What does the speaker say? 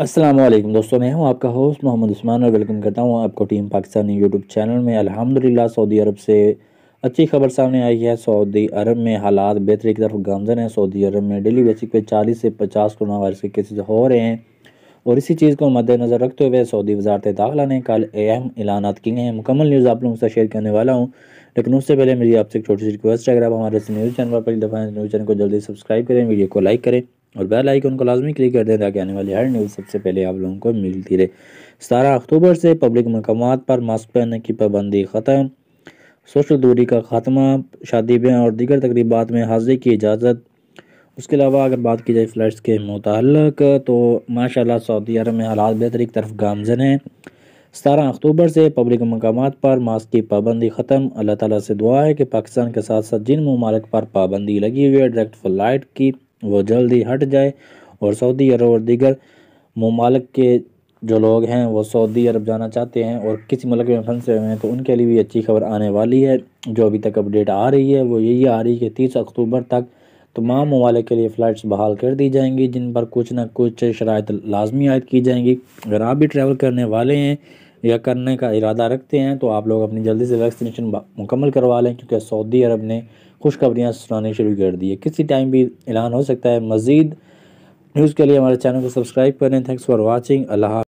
अस्सलाम वालेकुम दोस्तों मैं हूं आपका होस्ट मोहम्मद उस्मान और वेलकम करता हूं आपको टीम पाकिस्तानी यूट्यूब चैनल में अल्हम्दुलिल्लाह सऊदी अरब से अच्छी खबर सामने आई है सऊदी अरब में हालात बेहतरी की तरफ गामजन है सऊदी अरब में डेली बेसिक पे 40 से 50 कोरोना वायरस के केसेज हो रहे हैं और इसी चीज़ को मद्देनज़र रखते हुए सऊदी वजारत दाखिला ने कल अहम ऐलान किए हैं मुकम्मल न्यूज़ आप लोगों से शेयर करने वाला हूँ लेकिन उससे पहले मेरी आपसे एक छोटी सी रिक्वेस्ट है अगर आप हमारे न्यूज़ चैनल पर पहली दफ़ा न्यूज़ चैनल को जल्दी सब्सक्राइब करें वीडियो को लाइक करें और बेल आइकन को लाजमी क्लिक कर दें ताकि आने वाली हर न्यूज़ सबसे पहले आप लोगों को मिलती रहे सतारह अक्टूबर से पब्लिक मकाम पर मास्क पहनने की पाबंदी ख़त्म सोशल दूरी का खात्मा शादी ब्याह और दीगर तकरीबा में हाजिर की इजाज़त उसके अलावा अगर बात की जाए फ्लैट्स के मुतल तो माशा सऊदी अरब में हालात बेहतरी की तरफ गामजन हैं सतारह अक्टूबर से पब्लिक मकाम पर मास्क की पाबंदी ख़त्म अल्लाह ताली से दुआ है कि पाकिस्तान के साथ साथ जिन ममालक पर पाबंदी लगी हुई है डायरेक्ट फ्लाइट की वो जल्द ही हट जाए और सऊदी अरब और दीगर ममालक के जो लोग हैं वो सऊदी अरब जाना चाहते हैं और किसी मुल्क में फंसे हुए हैं तो उनके लिए भी अच्छी खबर आने वाली है जो अभी तक अपडेट आ रही है वो यही आ रही है कि तीस अक्टूबर तक तमाम ममालिक के लिए फ़्लाइट्स बहाल कर दी जाएंगी जिन पर कुछ ना कुछ शरात लाजमी आयद की जाएंगी अगर आप भी ट्रैवल करने वाले हैं या करने का इरादा रखते हैं तो आप लोग अपनी जल्दी से वैक्सीनेशन मुकम्मल करवा लें क्योंकि सऊदी अरब ने खुशखबरियाँ सुनानी शुरू कर दी है किसी टाइम भी ऐलान हो सकता है मज़ीद न्यूज़ के लिए हमारे चैनल को सब्सक्राइब करें थैंक्स फॉर वॉचिंग अल्लाह